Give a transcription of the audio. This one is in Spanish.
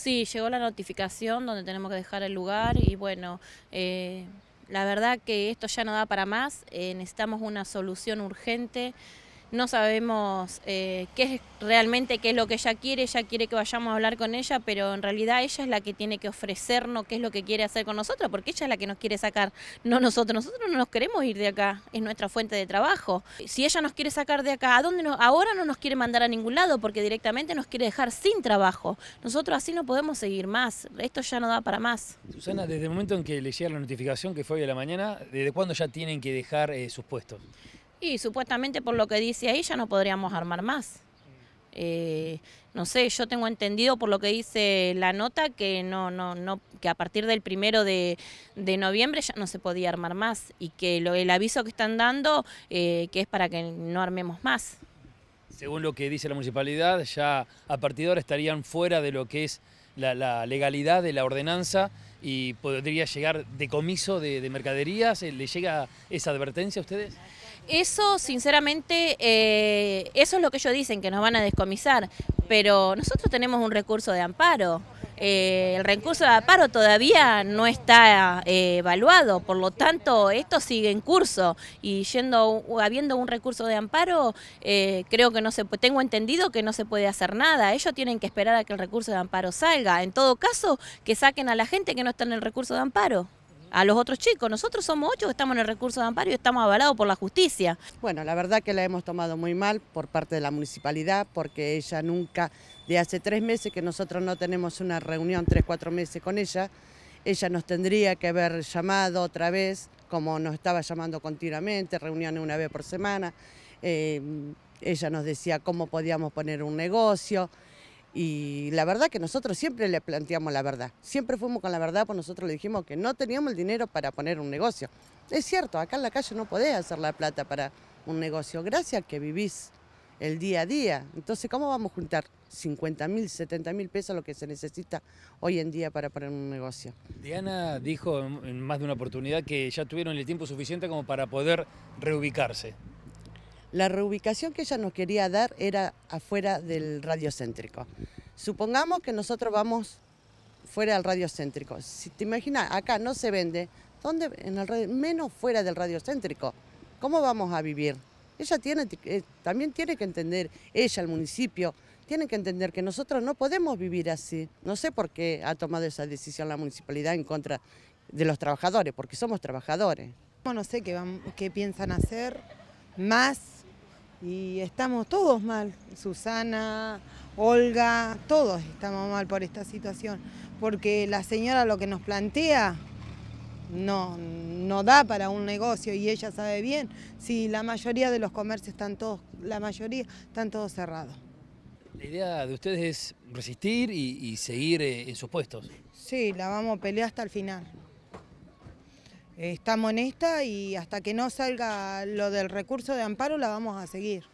Sí, llegó la notificación donde tenemos que dejar el lugar y bueno, eh, la verdad que esto ya no da para más, eh, necesitamos una solución urgente no sabemos eh, qué es realmente qué es lo que ella quiere, ella quiere que vayamos a hablar con ella, pero en realidad ella es la que tiene que ofrecernos qué es lo que quiere hacer con nosotros, porque ella es la que nos quiere sacar, no nosotros, nosotros no nos queremos ir de acá, es nuestra fuente de trabajo. Si ella nos quiere sacar de acá, ¿a dónde nos, ahora no nos quiere mandar a ningún lado porque directamente nos quiere dejar sin trabajo. Nosotros así no podemos seguir más, esto ya no da para más. Susana, desde el momento en que le llega la notificación que fue hoy a la mañana, ¿desde cuándo ya tienen que dejar eh, sus puestos? Y supuestamente por lo que dice ahí ya no podríamos armar más. Eh, no sé, yo tengo entendido por lo que dice la nota que no, no, no, que a partir del primero de, noviembre ya no se podía armar más y que el aviso que están dando eh, que es para que no armemos más. Según lo que dice la municipalidad, ya a partir de ahora estarían fuera de lo que es la, legalidad de la ordenanza y podría llegar decomiso de, mercaderías. ¿Le llega esa advertencia a ustedes? Eso, sinceramente, eh, eso es lo que ellos dicen, que nos van a descomisar, pero nosotros tenemos un recurso de amparo. Eh, el recurso de amparo todavía no está eh, evaluado, por lo tanto esto sigue en curso y yendo habiendo un recurso de amparo eh, creo que no se tengo entendido que no se puede hacer nada, ellos tienen que esperar a que el recurso de amparo salga, en todo caso que saquen a la gente que no está en el recurso de amparo a los otros chicos. Nosotros somos ocho que estamos en el recurso de amparo y estamos avalados por la justicia. Bueno, la verdad que la hemos tomado muy mal por parte de la municipalidad porque ella nunca, de hace tres meses que nosotros no tenemos una reunión, tres, cuatro meses con ella, ella nos tendría que haber llamado otra vez, como nos estaba llamando continuamente, reuniones una vez por semana. Eh, ella nos decía cómo podíamos poner un negocio. Y la verdad que nosotros siempre le planteamos la verdad. Siempre fuimos con la verdad, pues nosotros le dijimos que no teníamos el dinero para poner un negocio. Es cierto, acá en la calle no podés hacer la plata para un negocio, gracias que vivís el día a día. Entonces, ¿cómo vamos a juntar 50 mil, 70 mil pesos lo que se necesita hoy en día para poner un negocio? Diana dijo en más de una oportunidad que ya tuvieron el tiempo suficiente como para poder reubicarse. La reubicación que ella nos quería dar era afuera del radiocéntrico. Supongamos que nosotros vamos fuera del radiocéntrico. Si te imaginas, acá no se vende, ¿dónde? En el, menos fuera del radiocéntrico. ¿Cómo vamos a vivir? Ella tiene, eh, también tiene que entender, ella, el municipio, tiene que entender que nosotros no podemos vivir así. No sé por qué ha tomado esa decisión la municipalidad en contra de los trabajadores, porque somos trabajadores. No sé qué piensan hacer, más y estamos todos mal, Susana, Olga, todos estamos mal por esta situación, porque la señora lo que nos plantea no, no da para un negocio y ella sabe bien si la mayoría de los comercios están todos, la mayoría están todos cerrados. La idea de ustedes es resistir y, y seguir eh, en sus puestos. Sí, la vamos a pelear hasta el final. Estamos en esta y hasta que no salga lo del recurso de amparo la vamos a seguir.